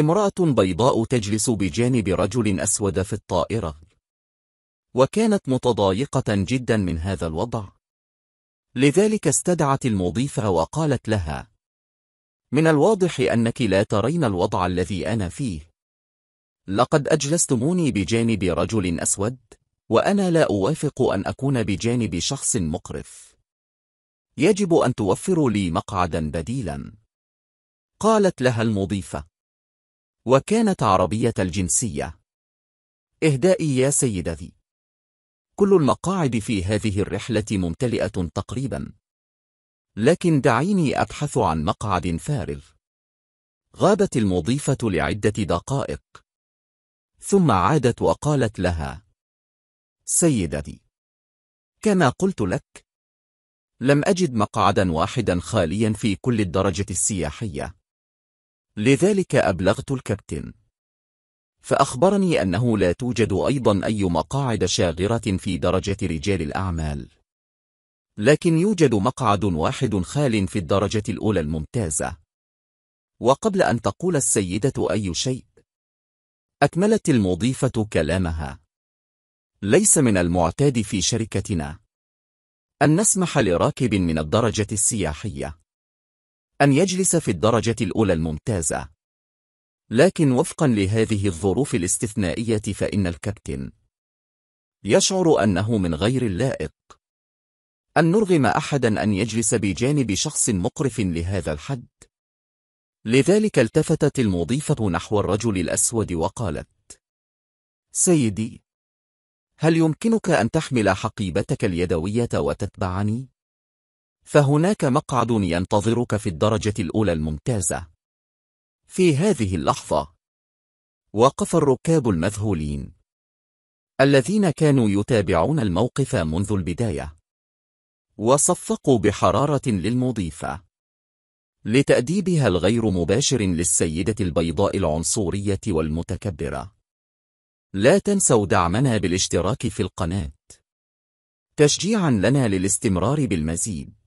امرأة بيضاء تجلس بجانب رجل أسود في الطائرة وكانت متضايقة جدا من هذا الوضع لذلك استدعت المضيفة وقالت لها من الواضح أنك لا ترين الوضع الذي أنا فيه لقد أجلستموني بجانب رجل أسود وأنا لا أوافق أن أكون بجانب شخص مقرف يجب أن توفروا لي مقعدا بديلا قالت لها المضيفة وكانت عربية الجنسية إهدائي يا سيدتي كل المقاعد في هذه الرحلة ممتلئة تقريبا لكن دعيني أبحث عن مقعد فارغ غابت المضيفة لعدة دقائق ثم عادت وقالت لها سيدتي كما قلت لك لم أجد مقعدا واحدا خاليا في كل الدرجة السياحية لذلك أبلغت الكابتن فأخبرني أنه لا توجد أيضا أي مقاعد شاغرة في درجة رجال الأعمال لكن يوجد مقعد واحد خال في الدرجة الأولى الممتازة وقبل أن تقول السيدة أي شيء أكملت المضيفة كلامها ليس من المعتاد في شركتنا أن نسمح لراكب من الدرجة السياحية أن يجلس في الدرجة الأولى الممتازة لكن وفقا لهذه الظروف الاستثنائية فإن الكابتن يشعر أنه من غير اللائق أن نرغم أحدا أن يجلس بجانب شخص مقرف لهذا الحد لذلك التفتت المضيفة نحو الرجل الأسود وقالت سيدي هل يمكنك أن تحمل حقيبتك اليدوية وتتبعني؟ فهناك مقعد ينتظرك في الدرجة الأولى الممتازة. في هذه اللحظة، وقف الركاب المذهولين الذين كانوا يتابعون الموقف منذ البداية وصفقوا بحرارة للمضيفة لتأديبها الغير مباشر للسيدة البيضاء العنصرية والمتكبرة لا تنسوا دعمنا بالاشتراك في القناة تشجيعا لنا للاستمرار بالمزيد